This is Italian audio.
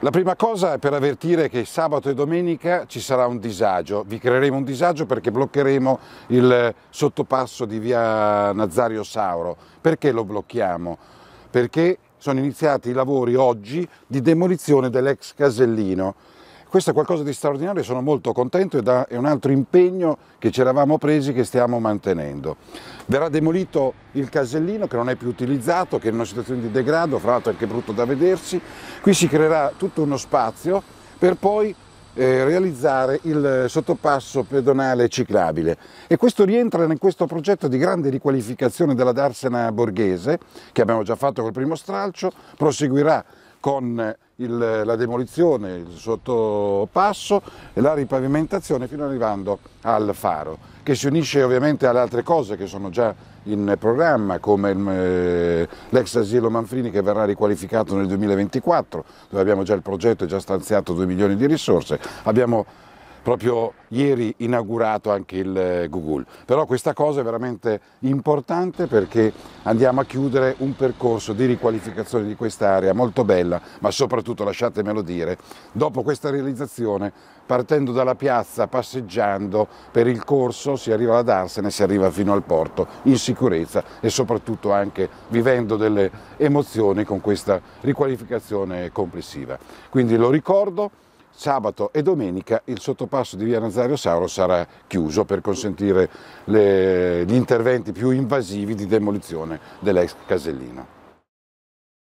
La prima cosa è per avvertire che sabato e domenica ci sarà un disagio, vi creeremo un disagio perché bloccheremo il sottopasso di via Nazario Sauro. Perché lo blocchiamo? Perché sono iniziati i lavori oggi di demolizione dell'ex casellino questo è qualcosa di straordinario, sono molto contento ed è un altro impegno che ci eravamo presi che stiamo mantenendo. Verrà demolito il casellino che non è più utilizzato, che è in una situazione di degrado, fra l'altro è anche brutto da vedersi. Qui si creerà tutto uno spazio per poi eh, realizzare il sottopasso pedonale ciclabile e questo rientra in questo progetto di grande riqualificazione della Darsena borghese che abbiamo già fatto col primo stralcio, proseguirà con il, la demolizione, il sottopasso e la ripavimentazione fino arrivando al faro, che si unisce ovviamente alle altre cose che sono già in programma, come eh, l'ex asilo Manfrini che verrà riqualificato nel 2024, dove abbiamo già il progetto e già stanziato 2 milioni di risorse. Abbiamo proprio ieri inaugurato anche il eh, Google. Però questa cosa è veramente importante perché andiamo a chiudere un percorso di riqualificazione di quest'area molto bella, ma soprattutto lasciatemelo dire, dopo questa realizzazione partendo dalla piazza, passeggiando per il corso si arriva alla Darsene, si arriva fino al porto in sicurezza e soprattutto anche vivendo delle emozioni con questa riqualificazione complessiva. Quindi lo ricordo, sabato e domenica il sottopasso di via Nazario Sauro sarà chiuso per consentire le, gli interventi più invasivi di demolizione dell'ex casellino.